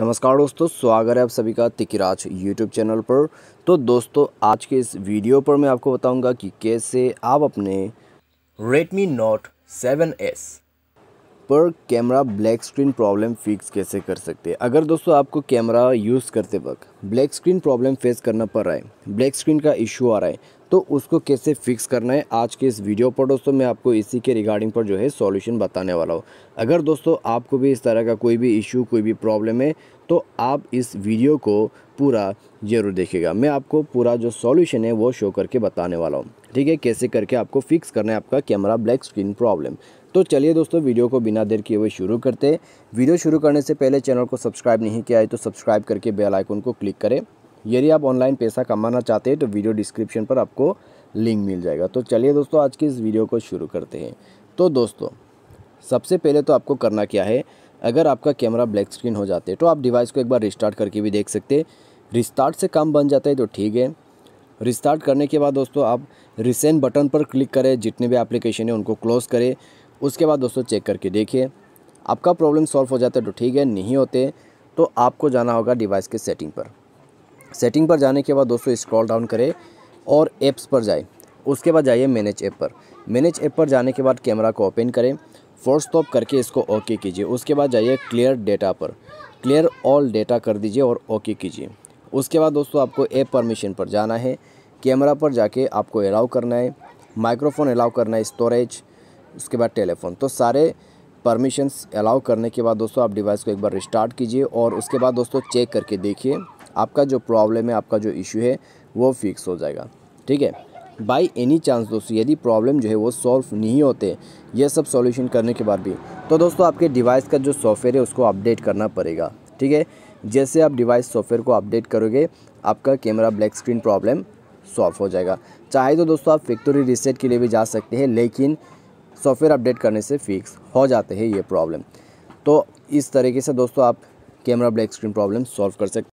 नमस्कार दोस्तों स्वागत है आप सभी का तिकिराज यूट्यूब चैनल पर तो दोस्तों आज के इस वीडियो पर मैं आपको बताऊंगा कि कैसे आप अपने Redmi Note 7s पर camera black screen problem fix कैसे कर सकते हैं अगर दोस्तों आपको कैमरा यूज़ करते वक्त ब्लैक स्क्रीन प्रॉब्लम फेस करना पड़ रहा है ब्लैक स्क्रीन का इशू आ रहा है तो उसको कैसे फिक्स करना है आज के इस वीडियो पर दोस्तों मैं आपको इसी के रिगार्डिंग पर जो है सॉल्यूशन बताने वाला हूँ अगर दोस्तों आपको भी इस तरह का कोई भी इशू कोई भी प्रॉब्लम है तो आप इस वीडियो को पूरा ज़रूर देखेगा मैं आपको पूरा जो सॉल्यूशन है वो शो करके बताने वाला हूँ ठीक है कैसे करके आपको फिक्स करना है आपका कैमरा ब्लैक स्क्रीन प्रॉब्लम तो चलिए दोस्तों वीडियो को बिना देर किए हुए शुरू करते हैं वीडियो शुरू करने से पहले चैनल को सब्सक्राइब नहीं किया है तो सब्सक्राइब करके बेल आइकन को क्लिक क्लिक करें यदि आप ऑनलाइन पैसा कमाना चाहते हैं तो वीडियो डिस्क्रिप्शन पर आपको लिंक मिल जाएगा तो चलिए दोस्तों आज की इस वीडियो को शुरू करते हैं तो दोस्तों सबसे पहले तो आपको करना क्या है अगर आपका कैमरा ब्लैक स्क्रीन हो जाते है तो आप डिवाइस को एक बार रिस्टार्ट करके भी देख सकते हैं रिस्टार्ट से काम बन जाता है तो ठीक है रिस्टार्ट करने के बाद दोस्तों आप रिसेंट बटन पर क्लिक करें जितने भी एप्लीकेशन है उनको क्लोज़ करें उसके बाद दोस्तों चेक करके देखिए आपका प्रॉब्लम सॉल्व हो जाता है तो ठीक है नहीं होते तो आपको जाना होगा डिवाइस के सेटिंग पर सेटिंग पर जाने के बाद दोस्तों स्क्रॉल डाउन करें और ऐप्स पर जाए उसके बाद जाइए मैनेज ऐप पर मैनेज ऐप पर जाने के बाद कैमरा को ओपन करें फोर्स स्टॉप करके इसको ओके कीजिए उसके बाद जाइए क्लियर डेटा पर क्लियर ऑल डेटा कर दीजिए और ओके कीजिए उसके बाद दोस्तों आपको ऐप परमिशन पर जाना है कैमरा पर जाके आपको अलाउ करना है माइक्रोफोन अलाउ करना है स्टोरेज उसके बाद टेलीफोन तो सारे परमिशंस अलाउ करने के बाद दोस्तों आप डिवाइस को एक बार रिस्टार्ट कीजिए और उसके बाद दोस्तों चेक करके देखिए आपका जो प्रॉब्लम है आपका जो इशू है वो फिक्स हो जाएगा ठीक है बाई एनी चांस दोस्तों यदि प्रॉब्लम जो है वो सॉल्व नहीं होते ये सब सॉल्यूशन करने के बाद भी तो दोस्तों आपके डिवाइस का जो सॉफ्टवेयर है उसको अपडेट करना पड़ेगा ठीक है जैसे आप डिवाइस सॉफ्टवेयर को अपडेट करोगे आपका camera black screen problem solve हो जाएगा चाहे तो दोस्तों आप फैक्ट्री रीसेट के लिए भी जा सकते हैं लेकिन सॉफ्टवेयर अपडेट करने से फिक्स हो जाते हैं ये प्रॉब्लम तो इस तरीके से दोस्तों आप camera black screen problem solve कर सकते